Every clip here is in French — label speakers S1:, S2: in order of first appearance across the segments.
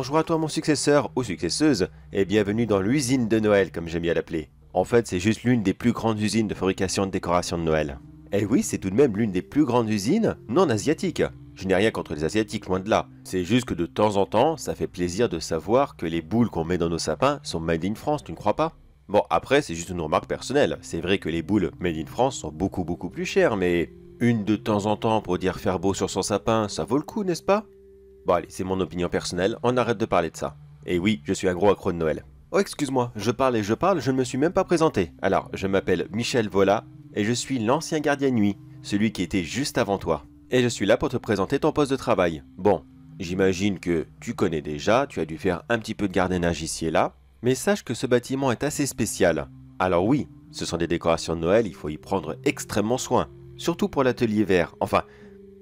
S1: Bonjour à toi mon successeur ou successeuse et bienvenue dans l'usine de Noël comme j'aime bien l'appeler. En fait c'est juste l'une des plus grandes usines de fabrication de décorations de Noël. Eh oui c'est tout de même l'une des plus grandes usines non asiatiques. Je n'ai rien contre les asiatiques loin de là. C'est juste que de temps en temps ça fait plaisir de savoir que les boules qu'on met dans nos sapins sont made in France, tu ne crois pas Bon après c'est juste une remarque personnelle. C'est vrai que les boules made in France sont beaucoup beaucoup plus chères mais... Une de temps en temps pour dire faire beau sur son sapin, ça vaut le coup, n'est-ce pas Bon allez, c'est mon opinion personnelle, on arrête de parler de ça. Et oui, je suis agro gros accro de Noël. Oh excuse-moi, je parle et je parle, je ne me suis même pas présenté. Alors, je m'appelle Michel Vola, et je suis l'ancien gardien nuit, celui qui était juste avant toi. Et je suis là pour te présenter ton poste de travail. Bon, j'imagine que tu connais déjà, tu as dû faire un petit peu de gardiennage ici et là, mais sache que ce bâtiment est assez spécial. Alors oui, ce sont des décorations de Noël, il faut y prendre extrêmement soin. Surtout pour l'atelier vert, enfin,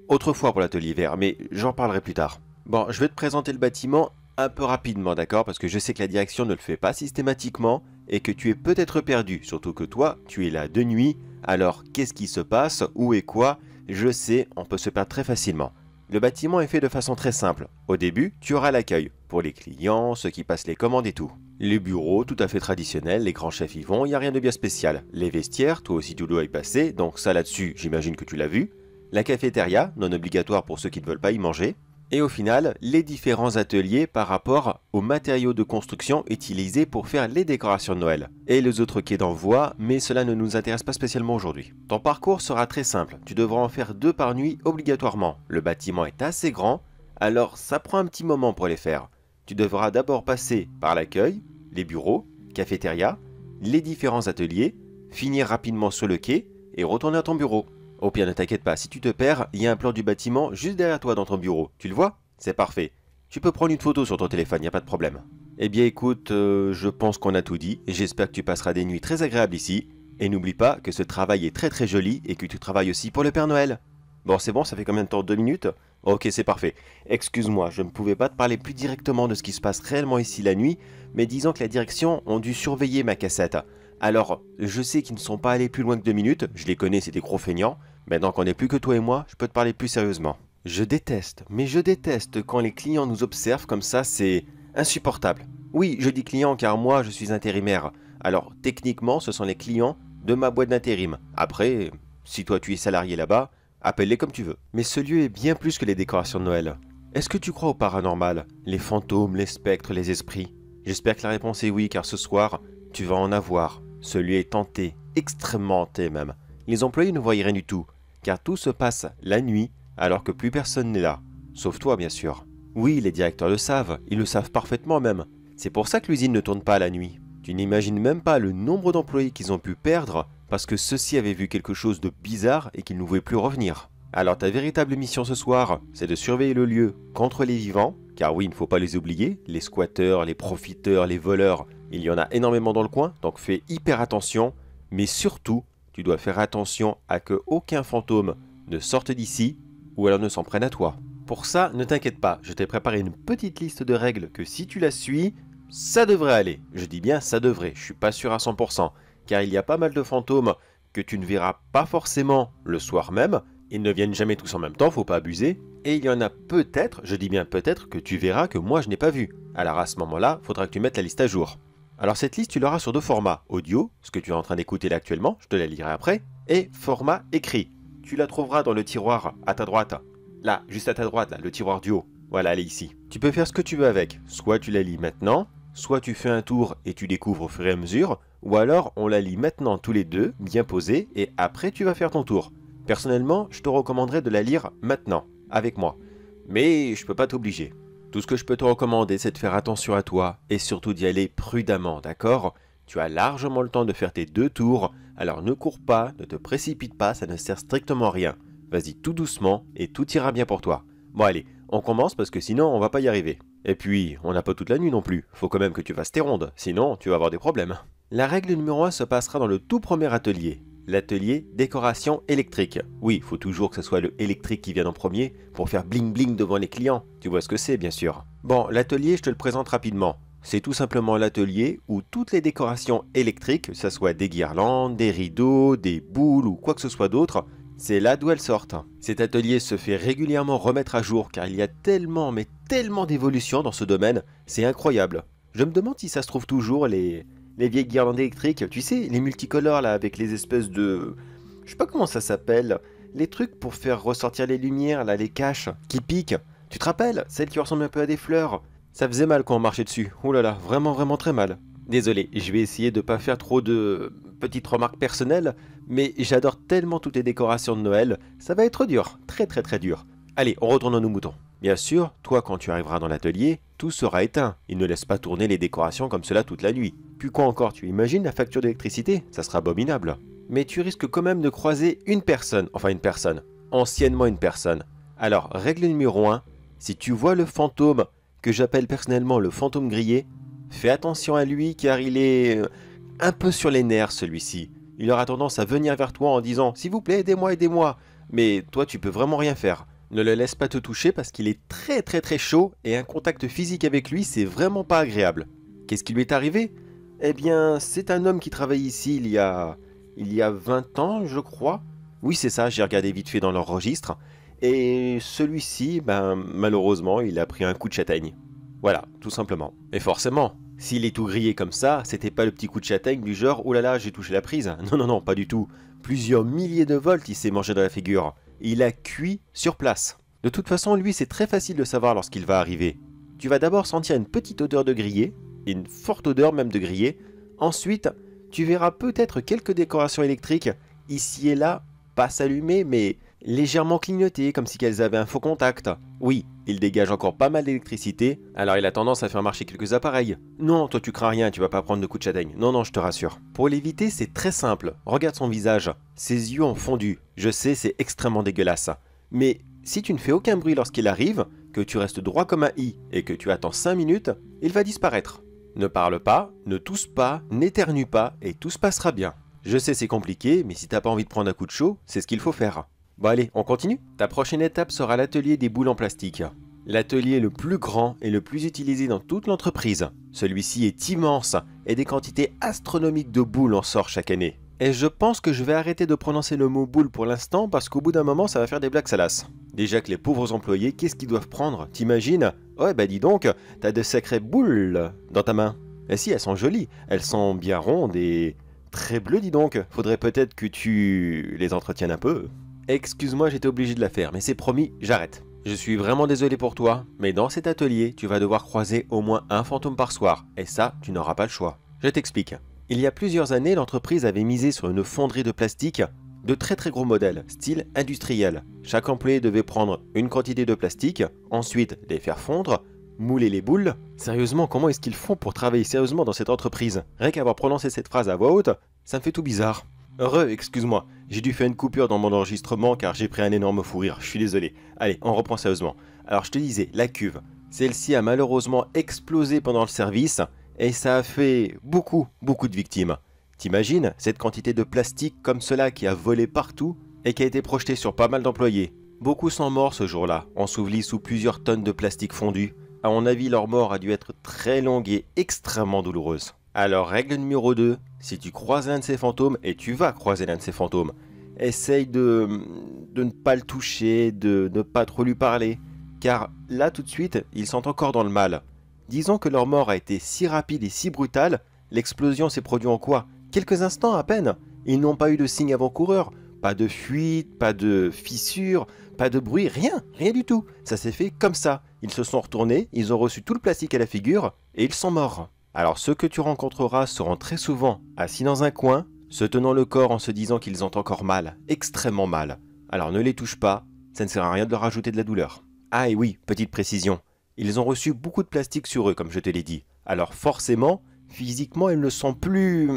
S1: autrefois pour l'atelier vert, mais j'en parlerai plus tard. Bon, je vais te présenter le bâtiment un peu rapidement, d'accord Parce que je sais que la direction ne le fait pas systématiquement et que tu es peut-être perdu, surtout que toi, tu es là de nuit. Alors, qu'est-ce qui se passe Où et quoi Je sais, on peut se perdre très facilement. Le bâtiment est fait de façon très simple. Au début, tu auras l'accueil, pour les clients, ceux qui passent les commandes et tout. Les bureaux, tout à fait traditionnels, les grands chefs y vont, il n'y a rien de bien spécial. Les vestiaires, toi aussi tu dois y passer, donc ça là-dessus, j'imagine que tu l'as vu. La cafétéria, non obligatoire pour ceux qui ne veulent pas y manger. Et au final, les différents ateliers par rapport aux matériaux de construction utilisés pour faire les décorations de Noël. Et les autres quais d'envoi, mais cela ne nous intéresse pas spécialement aujourd'hui. Ton parcours sera très simple, tu devras en faire deux par nuit obligatoirement. Le bâtiment est assez grand, alors ça prend un petit moment pour les faire. Tu devras d'abord passer par l'accueil, les bureaux, cafétéria, les différents ateliers, finir rapidement sur le quai et retourner à ton bureau. Oh pire, ne t'inquiète pas, si tu te perds, il y a un plan du bâtiment juste derrière toi dans ton bureau. Tu le vois C'est parfait. Tu peux prendre une photo sur ton téléphone, il n'y a pas de problème. Eh bien écoute, euh, je pense qu'on a tout dit, j'espère que tu passeras des nuits très agréables ici. Et n'oublie pas que ce travail est très très joli et que tu travailles aussi pour le Père Noël. Bon c'est bon, ça fait combien de temps Deux minutes Ok c'est parfait. Excuse-moi, je ne pouvais pas te parler plus directement de ce qui se passe réellement ici la nuit, mais disons que la direction ont dû surveiller ma cassette. Alors, je sais qu'ils ne sont pas allés plus loin que deux minutes, je les connais, c'est des gros feignants, Maintenant qu'on n'est plus que toi et moi, je peux te parler plus sérieusement. Je déteste, mais je déteste quand les clients nous observent comme ça, c'est insupportable. Oui, je dis client car moi je suis intérimaire. Alors techniquement, ce sont les clients de ma boîte d'intérim. Après, si toi tu es salarié là-bas, appelle-les comme tu veux. Mais ce lieu est bien plus que les décorations de Noël. Est-ce que tu crois au paranormal Les fantômes, les spectres, les esprits J'espère que la réponse est oui car ce soir, tu vas en avoir. Ce lieu est tenté, extrêmement hanté même. Les employés ne voient rien du tout car tout se passe la nuit alors que plus personne n'est là, sauf toi bien sûr. Oui, les directeurs le savent, ils le savent parfaitement même. C'est pour ça que l'usine ne tourne pas la nuit. Tu n'imagines même pas le nombre d'employés qu'ils ont pu perdre parce que ceux-ci avaient vu quelque chose de bizarre et qu'ils ne voulaient plus revenir. Alors ta véritable mission ce soir, c'est de surveiller le lieu contre les vivants, car oui, il ne faut pas les oublier, les squatteurs, les profiteurs, les voleurs, il y en a énormément dans le coin, donc fais hyper attention, mais surtout, tu dois faire attention à que aucun fantôme ne sorte d'ici ou alors ne s'en prenne à toi. Pour ça, ne t'inquiète pas, je t'ai préparé une petite liste de règles que si tu la suis, ça devrait aller. Je dis bien ça devrait, je suis pas sûr à 100%, car il y a pas mal de fantômes que tu ne verras pas forcément le soir même, ils ne viennent jamais tous en même temps, faut pas abuser, et il y en a peut-être, je dis bien peut-être, que tu verras que moi je n'ai pas vu. Alors à ce moment-là, faudra que tu mettes la liste à jour. Alors cette liste, tu l'auras sur deux formats, audio, ce que tu es en train d'écouter là actuellement, je te la lirai après, et format écrit. Tu la trouveras dans le tiroir à ta droite, là, juste à ta droite, là, le tiroir du haut. Voilà, elle est ici. Tu peux faire ce que tu veux avec, soit tu la lis maintenant, soit tu fais un tour et tu découvres au fur et à mesure, ou alors on la lit maintenant tous les deux, bien posée, et après tu vas faire ton tour. Personnellement, je te recommanderais de la lire maintenant, avec moi. Mais je peux pas t'obliger. Tout ce que je peux te recommander, c'est de faire attention à toi et surtout d'y aller prudemment, d'accord Tu as largement le temps de faire tes deux tours, alors ne cours pas, ne te précipite pas, ça ne sert strictement à rien. Vas-y tout doucement et tout ira bien pour toi. Bon allez, on commence parce que sinon on va pas y arriver. Et puis, on n'a pas toute la nuit non plus, faut quand même que tu fasses tes rondes, sinon tu vas avoir des problèmes. La règle numéro 1 se passera dans le tout premier atelier l'atelier décoration électrique. Oui, il faut toujours que ce soit le électrique qui vienne en premier pour faire bling bling devant les clients. Tu vois ce que c'est, bien sûr. Bon, l'atelier, je te le présente rapidement. C'est tout simplement l'atelier où toutes les décorations électriques, que ce soit des guirlandes, des rideaux, des boules ou quoi que ce soit d'autre, c'est là d'où elles sortent. Cet atelier se fait régulièrement remettre à jour car il y a tellement mais tellement d'évolutions dans ce domaine, c'est incroyable. Je me demande si ça se trouve toujours les, les vieilles guirlandes électriques, tu sais, les multicolores là, avec les espèces de... Je sais pas comment ça s'appelle. Les trucs pour faire ressortir les lumières, là, les caches, qui piquent. Tu te rappelles Celles qui ressemblent un peu à des fleurs. Ça faisait mal quand on marchait dessus. Oh là là, vraiment vraiment très mal. Désolé, je vais essayer de pas faire trop de petites remarques personnelles, mais j'adore tellement toutes les décorations de Noël, ça va être dur, très très très dur. Allez, on retourne à nos moutons. Bien sûr, toi quand tu arriveras dans l'atelier, tout sera éteint. Il ne laisse pas tourner les décorations comme cela toute la nuit. Puis quoi encore, tu imagines la facture d'électricité Ça sera abominable. Mais tu risques quand même de croiser une personne, enfin une personne, anciennement une personne. Alors, règle numéro 1, si tu vois le fantôme, que j'appelle personnellement le fantôme grillé, fais attention à lui car il est euh, un peu sur les nerfs celui-ci. Il aura tendance à venir vers toi en disant S'il vous plaît, aidez-moi, aidez-moi. Mais toi, tu peux vraiment rien faire. Ne le laisse pas te toucher parce qu'il est très très très chaud et un contact physique avec lui c'est vraiment pas agréable. Qu'est-ce qui lui est arrivé Eh bien, c'est un homme qui travaille ici il y a... il y a 20 ans, je crois. Oui, c'est ça, j'ai regardé vite fait dans leur registre. Et celui-ci, ben, malheureusement, il a pris un coup de châtaigne. Voilà, tout simplement. Et forcément, s'il est tout grillé comme ça, c'était pas le petit coup de châtaigne du genre « Oh là là, j'ai touché la prise ». Non, non, non, pas du tout. Plusieurs milliers de volts il s'est mangé dans la figure il a cuit sur place. De toute façon, lui, c'est très facile de savoir lorsqu'il va arriver. Tu vas d'abord sentir une petite odeur de grillé, une forte odeur même de grillé. Ensuite, tu verras peut-être quelques décorations électriques ici et là, pas s'allumer, mais légèrement clignotées comme si elles avaient un faux contact. Oui, il dégage encore pas mal d'électricité, alors il a tendance à faire marcher quelques appareils. Non, toi tu crains rien, tu vas pas prendre de coup de châtaigne. Non, non, je te rassure. Pour l'éviter, c'est très simple. Regarde son visage. Ses yeux ont fondu. Je sais, c'est extrêmement dégueulasse. Mais si tu ne fais aucun bruit lorsqu'il arrive, que tu restes droit comme un i et que tu attends 5 minutes, il va disparaître. Ne parle pas, ne tousse pas, n'éternue pas et tout se passera bien. Je sais c'est compliqué, mais si t'as pas envie de prendre un coup de chaud, c'est ce qu'il faut faire. Bon allez, on continue Ta prochaine étape sera l'atelier des boules en plastique. L'atelier le plus grand et le plus utilisé dans toute l'entreprise. Celui-ci est immense et des quantités astronomiques de boules en sortent chaque année. Et je pense que je vais arrêter de prononcer le mot boule pour l'instant parce qu'au bout d'un moment ça va faire des blagues salaces. Déjà que les pauvres employés, qu'est-ce qu'ils doivent prendre T'imagines Ouais bah dis donc, t'as de sacrées boules dans ta main. Et eh si, elles sont jolies, elles sont bien rondes et très bleues dis donc. Faudrait peut-être que tu les entretiennes un peu. Excuse-moi, j'étais obligé de la faire, mais c'est promis, j'arrête. Je suis vraiment désolé pour toi, mais dans cet atelier, tu vas devoir croiser au moins un fantôme par soir, et ça, tu n'auras pas le choix. Je t'explique. Il y a plusieurs années, l'entreprise avait misé sur une fonderie de plastique de très très gros modèles, style industriel. Chaque employé devait prendre une quantité de plastique, ensuite les faire fondre, mouler les boules. Sérieusement, comment est-ce qu'ils font pour travailler sérieusement dans cette entreprise Rien qu'avoir prononcé cette phrase à voix haute, ça me fait tout bizarre. Heureux, excuse-moi. J'ai dû faire une coupure dans mon enregistrement car j'ai pris un énorme fou rire, je suis désolé. Allez, on reprend sérieusement. Alors je te disais, la cuve. Celle-ci a malheureusement explosé pendant le service et ça a fait beaucoup, beaucoup de victimes. T'imagines cette quantité de plastique comme cela qui a volé partout et qui a été projetée sur pas mal d'employés. Beaucoup sont morts ce jour-là, ensevelis sous plusieurs tonnes de plastique fondu. À mon avis, leur mort a dû être très longue et extrêmement douloureuse. Alors, règle numéro 2, si tu croises l'un de ces fantômes, et tu vas croiser l'un de ces fantômes, essaye de, de ne pas le toucher, de ne pas trop lui parler, car là tout de suite, ils sont encore dans le mal. Disons que leur mort a été si rapide et si brutale, l'explosion s'est produite en quoi Quelques instants à peine Ils n'ont pas eu de signe avant-coureur, pas de fuite, pas de fissure, pas de bruit, rien, rien du tout. Ça s'est fait comme ça. Ils se sont retournés, ils ont reçu tout le plastique à la figure, et ils sont morts. Alors ceux que tu rencontreras seront très souvent assis dans un coin, se tenant le corps en se disant qu'ils ont encore mal, extrêmement mal. Alors ne les touche pas, ça ne sert à rien de leur ajouter de la douleur. Ah et oui, petite précision, ils ont reçu beaucoup de plastique sur eux comme je te l'ai dit. Alors forcément, physiquement ils ne sont plus...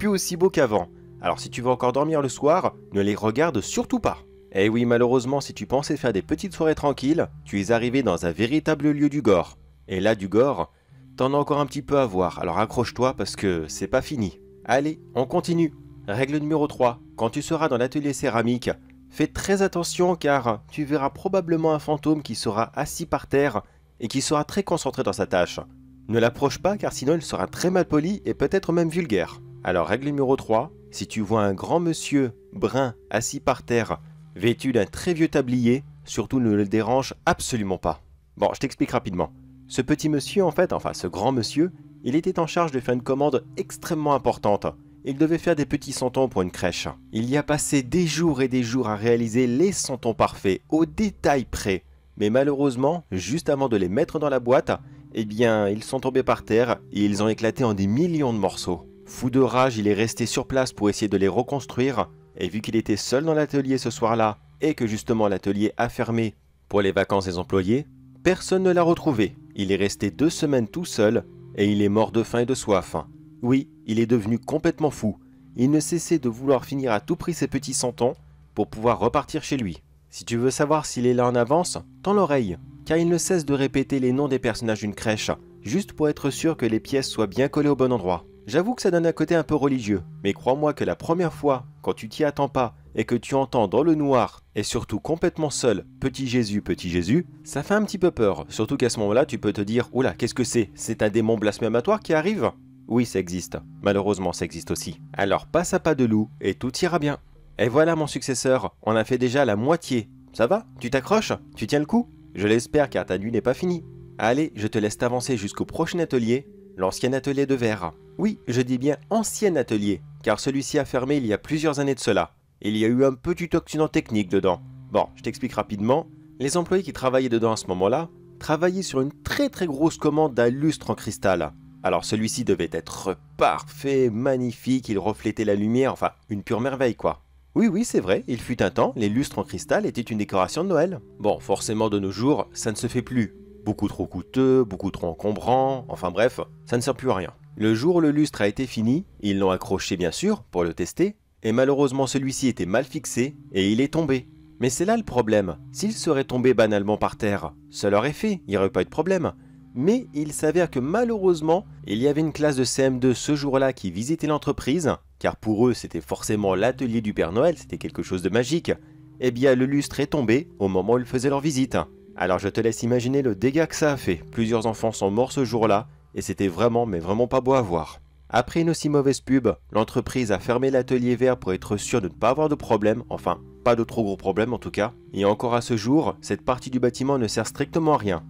S1: plus aussi beaux qu'avant. Alors si tu veux encore dormir le soir, ne les regarde surtout pas. Eh oui, malheureusement, si tu pensais faire des petites soirées tranquilles, tu es arrivé dans un véritable lieu du gore. Et là, du gore, t'en as encore un petit peu à voir, alors accroche-toi parce que c'est pas fini. Allez, on continue. Règle numéro 3. Quand tu seras dans l'atelier céramique, fais très attention car tu verras probablement un fantôme qui sera assis par terre et qui sera très concentré dans sa tâche. Ne l'approche pas car sinon il sera très mal poli et peut-être même vulgaire. Alors règle numéro 3, si tu vois un grand monsieur brun assis par terre, vêtu d'un très vieux tablier, surtout ne le dérange absolument pas. Bon, je t'explique rapidement. Ce petit monsieur, en fait, enfin ce grand monsieur, il était en charge de faire une commande extrêmement importante. Il devait faire des petits santons pour une crèche. Il y a passé des jours et des jours à réaliser les santons parfaits, au détail près. Mais malheureusement, juste avant de les mettre dans la boîte, eh bien, ils sont tombés par terre et ils ont éclaté en des millions de morceaux. Fou de rage, il est resté sur place pour essayer de les reconstruire, et vu qu'il était seul dans l'atelier ce soir-là, et que justement l'atelier a fermé pour les vacances des employés, personne ne l'a retrouvé. Il est resté deux semaines tout seul et il est mort de faim et de soif. Oui, il est devenu complètement fou. Il ne cessait de vouloir finir à tout prix ses petits centons pour pouvoir repartir chez lui. Si tu veux savoir s'il est là en avance, tends l'oreille, car il ne cesse de répéter les noms des personnages d'une crèche, juste pour être sûr que les pièces soient bien collées au bon endroit. J'avoue que ça donne un côté un peu religieux, mais crois-moi que la première fois, quand tu t'y attends pas et que tu entends dans le noir et surtout complètement seul Petit Jésus, Petit Jésus, ça fait un petit peu peur. Surtout qu'à ce moment-là, tu peux te dire Oula, qu'est-ce que c'est C'est un démon blasphématoire qui arrive Oui, ça existe. Malheureusement, ça existe aussi. Alors passe à pas de loup et tout ira bien. Et voilà mon successeur, on a fait déjà la moitié. Ça va Tu t'accroches Tu tiens le coup Je l'espère car ta nuit n'est pas finie. Allez, je te laisse t'avancer jusqu'au prochain atelier, l'ancien atelier de verre. Oui, je dis bien ancien atelier, car celui-ci a fermé il y a plusieurs années de cela. Il y a eu un petit accident technique dedans. Bon, je t'explique rapidement. Les employés qui travaillaient dedans à ce moment-là travaillaient sur une très très grosse commande d'un lustre en cristal. Alors celui-ci devait être parfait, magnifique, il reflétait la lumière, enfin une pure merveille quoi. Oui, oui, c'est vrai, il fut un temps, les lustres en cristal étaient une décoration de Noël. Bon, forcément, de nos jours, ça ne se fait plus. Beaucoup trop coûteux, beaucoup trop encombrant, enfin bref, ça ne sert plus à rien. Le jour où le lustre a été fini, ils l'ont accroché bien sûr, pour le tester, et malheureusement celui-ci était mal fixé et il est tombé. Mais c'est là le problème, s'il serait tombé banalement par terre, ça est fait, il n'y aurait pas eu de problème. Mais il s'avère que malheureusement, il y avait une classe de CM2 ce jour-là qui visitait l'entreprise, car pour eux c'était forcément l'atelier du Père Noël, c'était quelque chose de magique. Eh bien le lustre est tombé au moment où ils faisaient leur visite. Alors je te laisse imaginer le dégât que ça a fait. Plusieurs enfants sont morts ce jour-là, et c'était vraiment mais vraiment pas beau à voir. Après une aussi mauvaise pub, l'entreprise a fermé l'atelier vert pour être sûre de ne pas avoir de problème, enfin pas de trop gros problèmes en tout cas, et encore à ce jour, cette partie du bâtiment ne sert strictement à rien.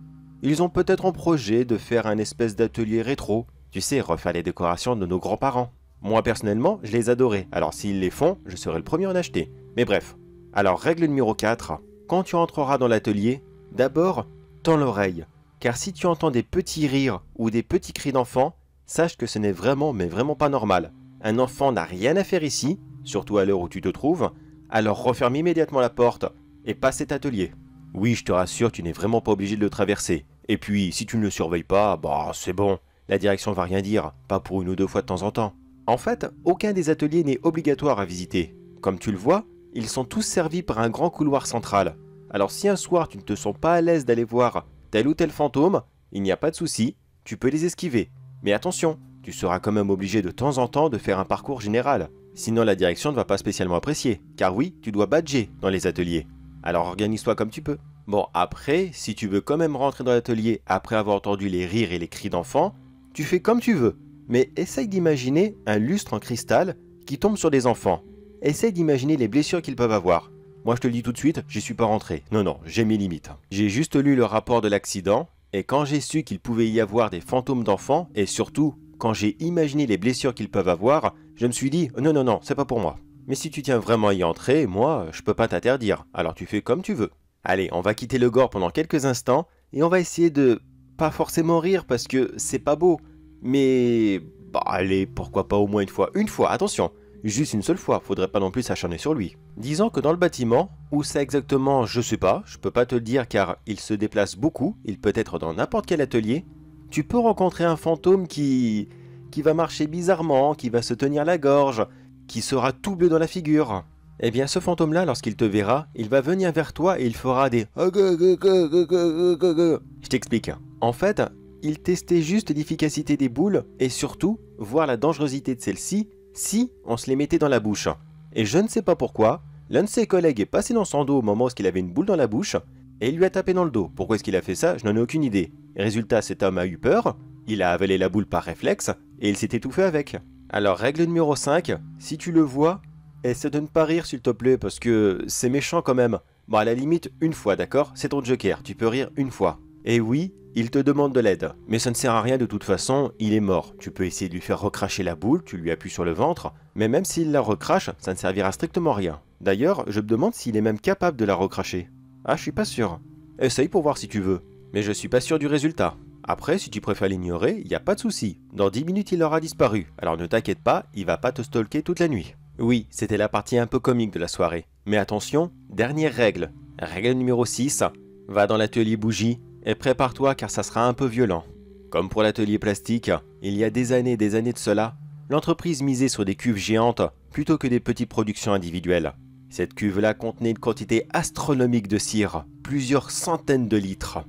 S1: Ils ont peut-être en projet de faire un espèce d'atelier rétro, tu sais, refaire les décorations de nos grands-parents. Moi personnellement, je les adorais, alors s'ils les font, je serai le premier à en acheter. Mais bref. Alors règle numéro 4, quand tu entreras dans l'atelier, d'abord, tends l'oreille. Car si tu entends des petits rires ou des petits cris d'enfants, sache que ce n'est vraiment mais vraiment pas normal. Un enfant n'a rien à faire ici, surtout à l'heure où tu te trouves, alors referme immédiatement la porte et passe cet atelier. Oui, je te rassure, tu n'es vraiment pas obligé de le traverser. Et puis, si tu ne le surveilles pas, bah c'est bon, la direction va rien dire, pas pour une ou deux fois de temps en temps. En fait, aucun des ateliers n'est obligatoire à visiter. Comme tu le vois, ils sont tous servis par un grand couloir central. Alors si un soir tu ne te sens pas à l'aise d'aller voir tel ou tel fantôme, il n'y a pas de souci, tu peux les esquiver. Mais attention, tu seras quand même obligé de temps en temps de faire un parcours général, sinon la direction ne va pas spécialement apprécier, car oui, tu dois badger dans les ateliers. Alors organise-toi comme tu peux. Bon, après, si tu veux quand même rentrer dans l'atelier après avoir entendu les rires et les cris d'enfants, tu fais comme tu veux, mais essaye d'imaginer un lustre en cristal qui tombe sur des enfants. Essaye d'imaginer les blessures qu'ils peuvent avoir. Moi je te le dis tout de suite, j'y suis pas rentré. Non, non, j'ai mes limites. J'ai juste lu le rapport de l'accident et quand j'ai su qu'il pouvait y avoir des fantômes d'enfants, et surtout quand j'ai imaginé les blessures qu'ils peuvent avoir, je me suis dit non non non, c'est pas pour moi. Mais si tu tiens vraiment à y entrer, moi, je peux pas t'interdire, alors tu fais comme tu veux. Allez, on va quitter le gore pendant quelques instants, et on va essayer de pas forcément rire parce que c'est pas beau, mais bah allez, pourquoi pas au moins une fois. Une fois, attention, juste une seule fois, faudrait pas non plus s'acharner sur lui. Disant que dans le bâtiment, où c'est exactement je sais pas, je peux pas te le dire car il se déplace beaucoup, il peut être dans n'importe quel atelier, tu peux rencontrer un fantôme qui... qui va marcher bizarrement, qui va se tenir la gorge, qui sera tout bleu dans la figure. Eh bien ce fantôme-là, lorsqu'il te verra, il va venir vers toi et il fera des... Je t'explique. En fait, il testait juste l'efficacité des boules et surtout voir la dangerosité de celle-ci si on se les mettait dans la bouche. Et je ne sais pas pourquoi, l'un de ses collègues est passé dans son dos au moment où il avait une boule dans la bouche et il lui a tapé dans le dos. Pourquoi est-ce qu'il a fait ça Je n'en ai aucune idée. Résultat, cet homme a eu peur, il a avalé la boule par réflexe et il s'est étouffé avec. Alors règle numéro 5, si tu le vois, essaie de ne pas rire s'il te plaît parce que c'est méchant quand même. Bon à la limite une fois d'accord, c'est ton joker, tu peux rire une fois. Et oui, il te demande de l'aide, mais ça ne sert à rien de toute façon, il est mort. Tu peux essayer de lui faire recracher la boule, tu lui appuies sur le ventre, mais même s'il la recrache, ça ne servira strictement à rien. D'ailleurs, je me demande s'il est même capable de la recracher. Ah, je suis pas sûr. Essaye pour voir si tu veux. Mais je suis pas sûr du résultat. Après, si tu préfères l'ignorer, il y a pas de souci. Dans 10 minutes, il aura disparu. Alors ne t'inquiète pas, il va pas te stalker toute la nuit. Oui, c'était la partie un peu comique de la soirée. Mais attention, dernière règle. Règle numéro 6. Va dans l'atelier bougie et prépare-toi car ça sera un peu violent. Comme pour l'atelier plastique, il y a des années et des années de cela, l'entreprise misait sur des cuves géantes plutôt que des petites productions individuelles. Cette cuve-là contenait une quantité astronomique de cire, plusieurs centaines de litres.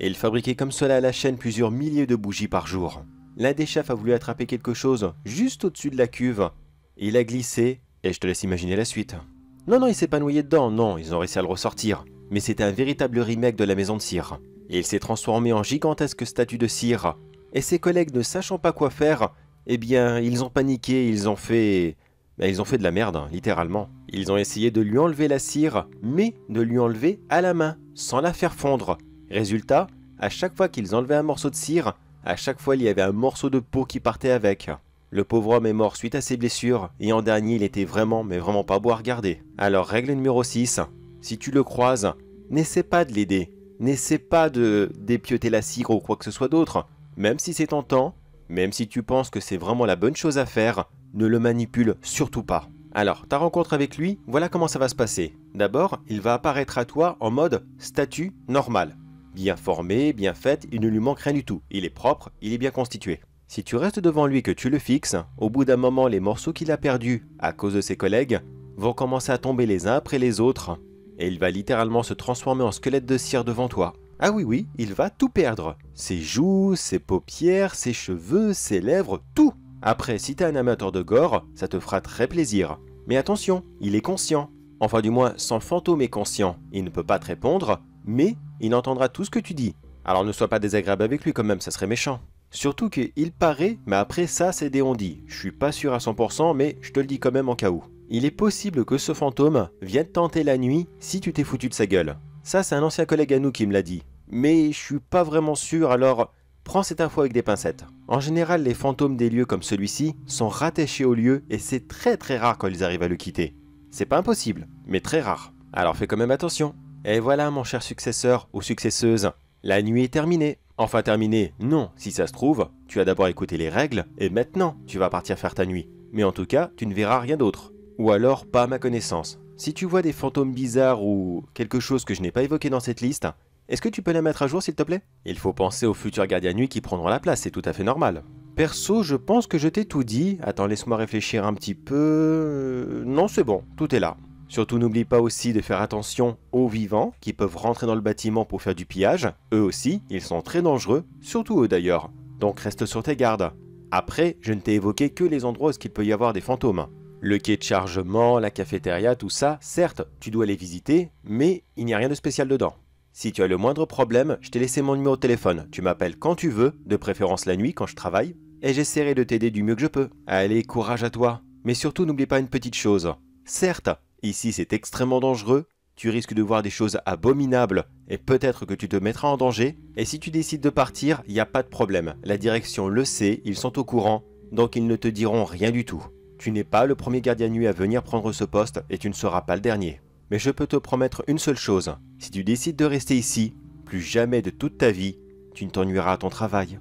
S1: Et il fabriquait comme cela à la chaîne plusieurs milliers de bougies par jour. L'un des chefs a voulu attraper quelque chose juste au-dessus de la cuve. Il a glissé, et je te laisse imaginer la suite. Non, non, il s'est pas noyé dedans, non, ils ont réussi à le ressortir. Mais c'était un véritable remake de la maison de cire. Il s'est transformé en gigantesque statue de cire, et ses collègues ne sachant pas quoi faire, eh bien, ils ont paniqué, ils ont fait... Ben, ils ont fait de la merde, hein, littéralement. Ils ont essayé de lui enlever la cire, mais de lui enlever à la main, sans la faire fondre. Résultat, à chaque fois qu'ils enlevaient un morceau de cire, à chaque fois il y avait un morceau de peau qui partait avec. Le pauvre homme est mort suite à ses blessures, et en dernier il était vraiment mais vraiment pas beau à regarder. Alors règle numéro 6, si tu le croises, n'essaie pas de l'aider, N'essaie pas de dépiauter la cire ou quoi que ce soit d'autre. Même si c'est tentant, même si tu penses que c'est vraiment la bonne chose à faire, ne le manipule surtout pas. Alors, ta rencontre avec lui, voilà comment ça va se passer. D'abord, il va apparaître à toi en mode statut normal. Bien formé, bien fait, il ne lui manque rien du tout. Il est propre, il est bien constitué. Si tu restes devant lui que tu le fixes, au bout d'un moment les morceaux qu'il a perdus à cause de ses collègues vont commencer à tomber les uns après les autres et il va littéralement se transformer en squelette de cire devant toi. Ah oui oui, il va tout perdre. Ses joues, ses paupières, ses cheveux, ses lèvres, tout Après, si t'es un amateur de gore, ça te fera très plaisir. Mais attention, il est conscient. Enfin du moins, son fantôme est conscient. Il ne peut pas te répondre, mais il entendra tout ce que tu dis. Alors ne sois pas désagréable avec lui quand même, ça serait méchant. Surtout qu'il paraît, mais après ça c'est des Je suis pas sûr à 100%, mais je te le dis quand même en cas où. Il est possible que ce fantôme vienne tenter la nuit si tu t'es foutu de sa gueule. Ça, c'est un ancien collègue à nous qui me l'a dit. Mais je suis pas vraiment sûr, alors prends cette info avec des pincettes. En général, les fantômes des lieux comme celui-ci sont rattachés au lieu et c'est très très rare quand ils arrivent à le quitter. C'est pas impossible, mais très rare. Alors fais quand même attention. Et voilà mon cher successeur ou successeuse, la nuit est terminée. Enfin terminée, non, si ça se trouve, tu as d'abord écouté les règles et maintenant tu vas partir faire ta nuit. Mais en tout cas, tu ne verras rien d'autre ou alors pas à ma connaissance. Si tu vois des fantômes bizarres ou quelque chose que je n'ai pas évoqué dans cette liste, est-ce que tu peux la mettre à jour s'il te plaît Il faut penser aux futurs gardiens nuit qui prendront la place, c'est tout à fait normal. Perso, je pense que je t'ai tout dit. Attends, laisse-moi réfléchir un petit peu... Euh, non, c'est bon, tout est là. Surtout n'oublie pas aussi de faire attention aux vivants qui peuvent rentrer dans le bâtiment pour faire du pillage. Eux aussi, ils sont très dangereux, surtout eux d'ailleurs. Donc reste sur tes gardes. Après, je ne t'ai évoqué que les endroits où il peut y avoir des fantômes. Le quai de chargement, la cafétéria, tout ça, certes, tu dois les visiter, mais il n'y a rien de spécial dedans. Si tu as le moindre problème, je t'ai laissé mon numéro de téléphone. Tu m'appelles quand tu veux, de préférence la nuit quand je travaille, et j'essaierai de t'aider du mieux que je peux. Allez, courage à toi. Mais surtout, n'oublie pas une petite chose. Certes, ici c'est extrêmement dangereux, tu risques de voir des choses abominables et peut-être que tu te mettras en danger. Et si tu décides de partir, il n'y a pas de problème. La direction le sait, ils sont au courant, donc ils ne te diront rien du tout. Tu n'es pas le premier gardien nuit à venir prendre ce poste et tu ne seras pas le dernier. Mais je peux te promettre une seule chose, si tu décides de rester ici, plus jamais de toute ta vie, tu ne t'ennuieras à ton travail.